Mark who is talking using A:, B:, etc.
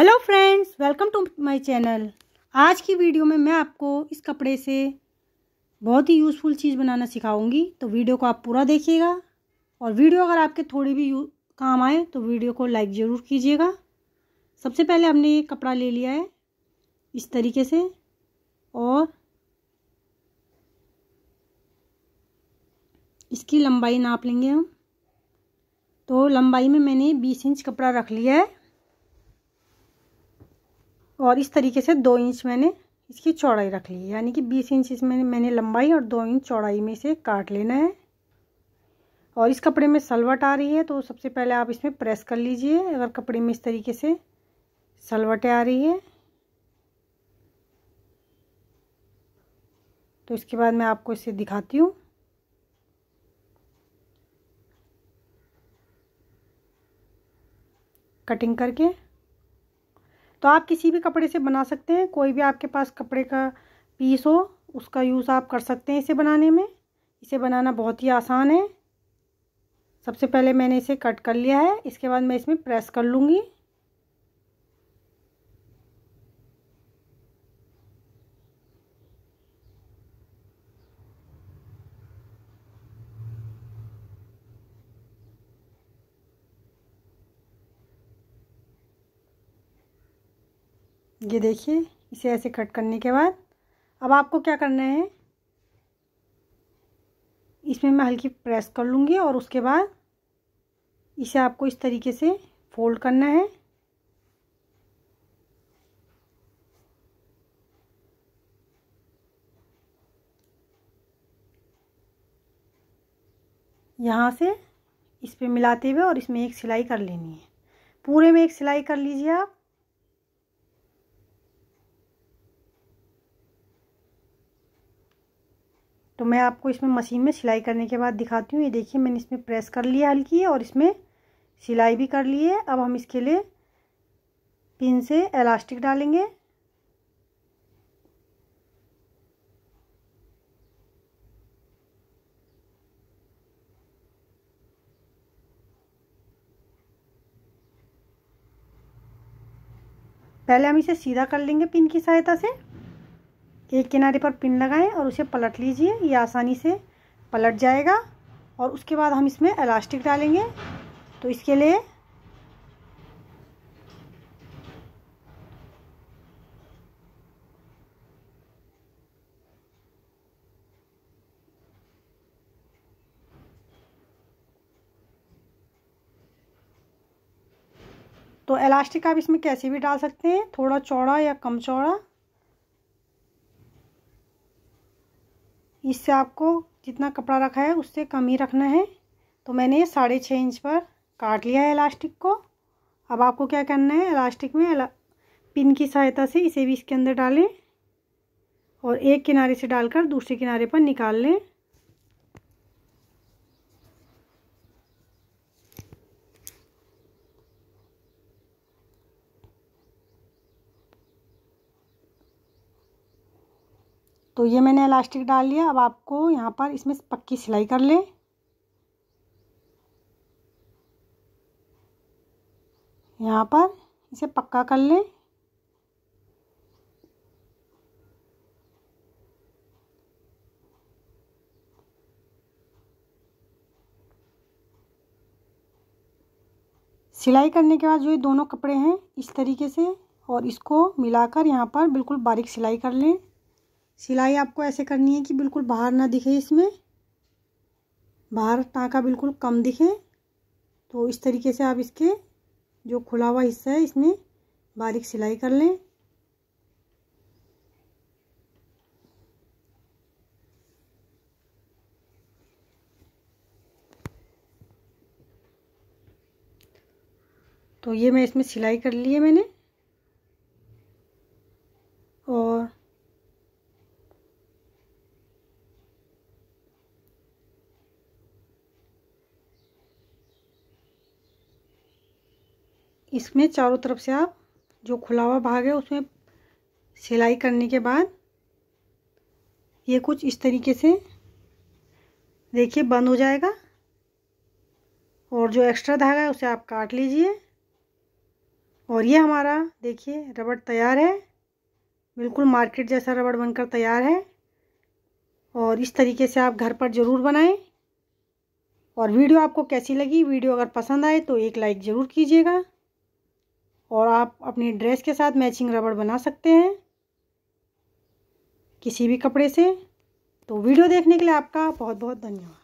A: hello friends welcome to my channel आज की video में मैं आपको इस कपड़े से बहुत ही यूज़फुल चीज़ बनाना सिखाऊंगी तो वीडियो को आप पूरा देखिएगा और वीडियो अगर आपके थोड़ी भी काम आए तो वीडियो को लाइक ज़रूर कीजिएगा सबसे पहले हमने ये कपड़ा ले लिया है इस तरीके से और इसकी लंबाई नाप लेंगे हम तो लंबाई में मैंने बीस इंच कपड़ा रख लिया है और इस तरीके से दो इंच मैंने इसकी चौड़ाई रख ली यानी कि बीस इंच इसमें मैंने लंबाई और दो इंच चौड़ाई में इसे काट लेना है और इस कपड़े में सलवट आ रही है तो सबसे पहले आप इसमें प्रेस कर लीजिए अगर कपड़े में इस तरीके से सलवटें आ रही है तो इसके बाद मैं आपको इसे दिखाती हूँ कटिंग करके तो आप किसी भी कपड़े से बना सकते हैं कोई भी आपके पास कपड़े का पीस हो उसका यूज़ आप कर सकते हैं इसे बनाने में इसे बनाना बहुत ही आसान है सबसे पहले मैंने इसे कट कर लिया है इसके बाद मैं इसमें प्रेस कर लूँगी ये देखिए इसे ऐसे कट करने के बाद अब आपको क्या करना है इसमें मैं हल्की प्रेस कर लूँगी और उसके बाद इसे आपको इस तरीके से फोल्ड करना है यहाँ से इस पर मिलाते हुए और इसमें एक सिलाई कर लेनी है पूरे में एक सिलाई कर लीजिए आप तो मैं आपको इसमें मशीन में सिलाई करने के बाद दिखाती हूँ ये देखिए मैंने इसमें प्रेस कर लिया हल्की और इसमें सिलाई भी कर ली है अब हम इसके लिए पिन से एलास्टिक डालेंगे पहले हम इसे सीधा कर लेंगे पिन की सहायता से एक किनारे पर पिन लगाएं और उसे पलट लीजिए ये आसानी से पलट जाएगा और उसके बाद हम इसमें इलास्टिक डालेंगे तो इसके लिए तो इलास्टिक आप इसमें कैसे भी डाल सकते हैं थोड़ा चौड़ा या कम चौड़ा इससे आपको जितना कपड़ा रखा है उससे कम ही रखना है तो मैंने साढ़े छः इंच पर काट लिया है इलास्टिक को अब आपको क्या करना है इलास्टिक में पिन की सहायता से इसे भी इसके अंदर डालें और एक किनारे से डालकर दूसरे किनारे पर निकाल लें तो ये मैंने इलास्टिक डाल लिया अब आपको यहाँ पर इसमें पक्की सिलाई कर लें यहाँ पर इसे पक्का कर लें सिलाई करने के बाद जो ये दोनों कपड़े हैं इस तरीके से और इसको मिलाकर यहाँ पर बिल्कुल बारीक सिलाई कर लें सिलाई आपको ऐसे करनी है कि बिल्कुल बाहर ना दिखे इसमें बाहर टाँका बिल्कुल कम दिखे तो इस तरीके से आप इसके जो खुला हुआ हिस्सा है इसमें बारीक सिलाई कर लें तो ये मैं इसमें सिलाई कर ली है मैंने इसमें चारों तरफ से आप जो खुला हुआ भाग है उसमें सिलाई करने के बाद ये कुछ इस तरीके से देखिए बंद हो जाएगा और जो एक्स्ट्रा धागा है उसे आप काट लीजिए और ये हमारा देखिए रबड़ तैयार है बिल्कुल मार्केट जैसा रबड़ बनकर तैयार है और इस तरीके से आप घर पर ज़रूर बनाएं और वीडियो आपको कैसी लगी वीडियो अगर पसंद आए तो एक लाइक ज़रूर कीजिएगा और आप अपनी ड्रेस के साथ मैचिंग रबड़ बना सकते हैं किसी भी कपड़े से तो वीडियो देखने के लिए आपका बहुत बहुत धन्यवाद